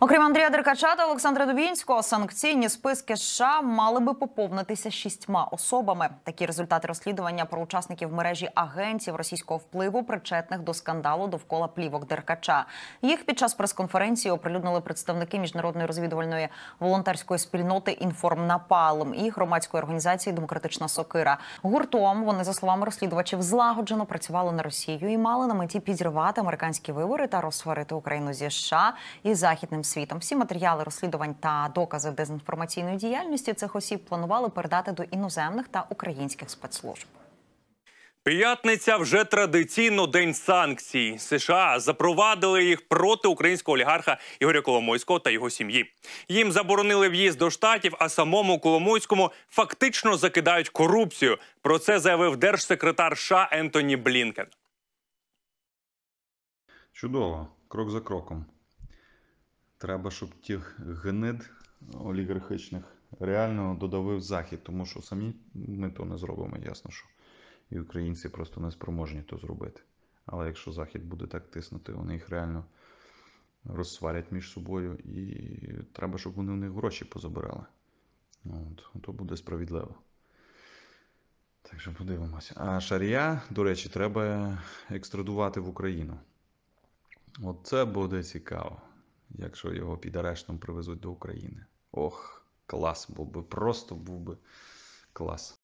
Окрім Андрія Деркача та Олександра Дубінського, санкційні списки США мали би поповнитися шістьма особами. Такі результати розслідування про учасників мережі агентів російського впливу, причетних до скандалу довкола плівок Деркача. Їх під час прес-конференції оприлюднили представники міжнародної розвідувальної волонтерської спільноти «Інформнапалм» і громадської організації Демократична Сокира. Гуртом вони за словами розслідувачів злагоджено працювали на Росію і мали на меті підірвати американські вибори та розсварити Україну зі США і західним світом. Всі матеріали розслідувань та докази дезінформаційної діяльності цих осіб планували передати до іноземних та українських спецслужб. П'ятниця вже традиційно день санкцій. США запровадили їх проти українського олігарха Ігоря Коломойського та його сім'ї. Їм заборонили в'їзд до штатів, а самому Коломойському фактично закидають корупцію. Про це заявив держсекретар США Ентоні Блінкен. Чудово, крок за кроком. Треба, щоб тих гнид олігархічних реально додавив захід, тому що самі ми то не зробимо, ясно, що і українці просто не спроможні то зробити. Але якщо Захід буде так тиснути, вони їх реально розсварять між собою, і треба, щоб вони в них гроші позабирали. От, То буде справедливо. Так що подивимося. А шарія, до речі, треба екстрадувати в Україну. От це буде цікаво якщо його під арештом привезуть до України. Ох, клас був би, просто був би клас.